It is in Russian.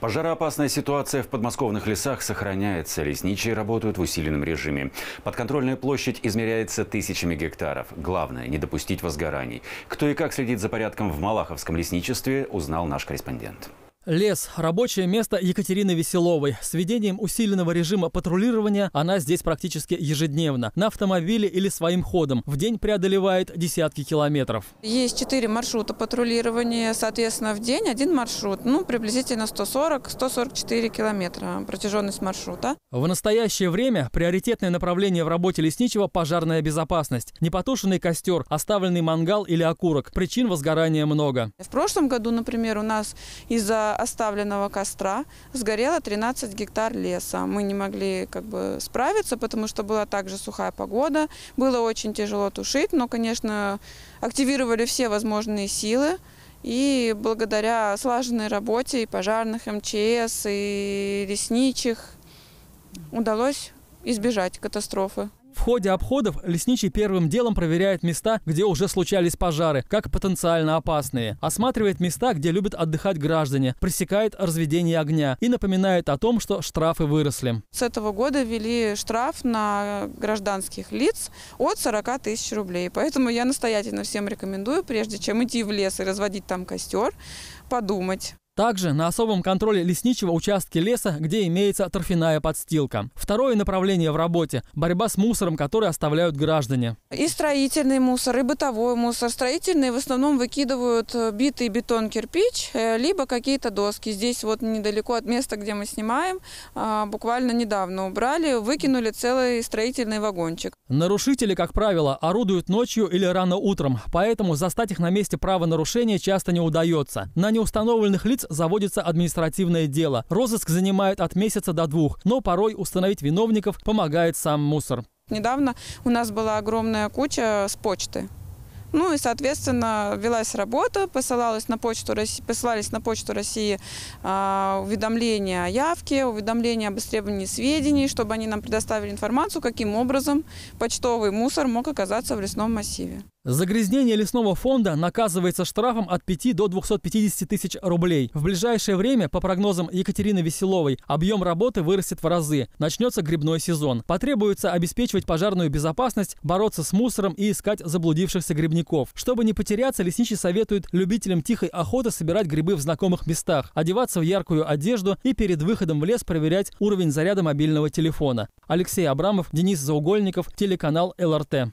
Пожароопасная ситуация в подмосковных лесах сохраняется. Лесничие работают в усиленном режиме. Подконтрольная площадь измеряется тысячами гектаров. Главное – не допустить возгораний. Кто и как следит за порядком в Малаховском лесничестве, узнал наш корреспондент. Лес – рабочее место Екатерины Веселовой. С введением усиленного режима патрулирования она здесь практически ежедневно. На автомобиле или своим ходом. В день преодолевает десятки километров. Есть четыре маршрута патрулирования, соответственно, в день один маршрут. Ну, приблизительно 140-144 километра протяженность маршрута. В настоящее время приоритетное направление в работе лесничего – пожарная безопасность. Непотушенный костер, оставленный мангал или окурок. Причин возгорания много. В прошлом году, например, у нас из-за оставленного костра сгорело 13 гектар леса. Мы не могли как бы справиться, потому что была также сухая погода, было очень тяжело тушить, но, конечно, активировали все возможные силы. И благодаря слаженной работе и пожарных МЧС, и лесничих удалось избежать катастрофы ходе обходов лесничий первым делом проверяет места, где уже случались пожары, как потенциально опасные. Осматривает места, где любят отдыхать граждане, пресекает разведение огня и напоминает о том, что штрафы выросли. С этого года ввели штраф на гражданских лиц от 40 тысяч рублей. Поэтому я настоятельно всем рекомендую, прежде чем идти в лес и разводить там костер, подумать. Также на особом контроле лесничего участки леса, где имеется торфяная подстилка. Второе направление в работе – борьба с мусором, который оставляют граждане. И строительный мусор, и бытовой мусор. Строительные в основном выкидывают э, битый бетон кирпич, э, либо какие-то доски. Здесь вот недалеко от места, где мы снимаем, а, буквально недавно убрали, выкинули целый строительный вагончик. Нарушители, как правило, орудуют ночью или рано утром, поэтому застать их на месте правонарушения часто не удается. На неустановленных лиц заводится административное дело. Розыск занимает от месяца до двух, но порой установить виновников помогает сам мусор. Недавно у нас была огромная куча с почты. Ну и, соответственно, велась работа, посылалась на почту России, посылались на почту России э, уведомления о явке, уведомления об истребовании сведений, чтобы они нам предоставили информацию, каким образом почтовый мусор мог оказаться в лесном массиве. Загрязнение лесного фонда наказывается штрафом от 5 до 250 тысяч рублей. В ближайшее время, по прогнозам Екатерины Веселовой, объем работы вырастет в разы. Начнется грибной сезон. Потребуется обеспечивать пожарную безопасность, бороться с мусором и искать заблудившихся грибников. Чтобы не потеряться, лесничий советует любителям тихой охоты собирать грибы в знакомых местах, одеваться в яркую одежду и перед выходом в лес проверять уровень заряда мобильного телефона. Алексей Абрамов, Денис Заугольников, телеканал ЛРТ.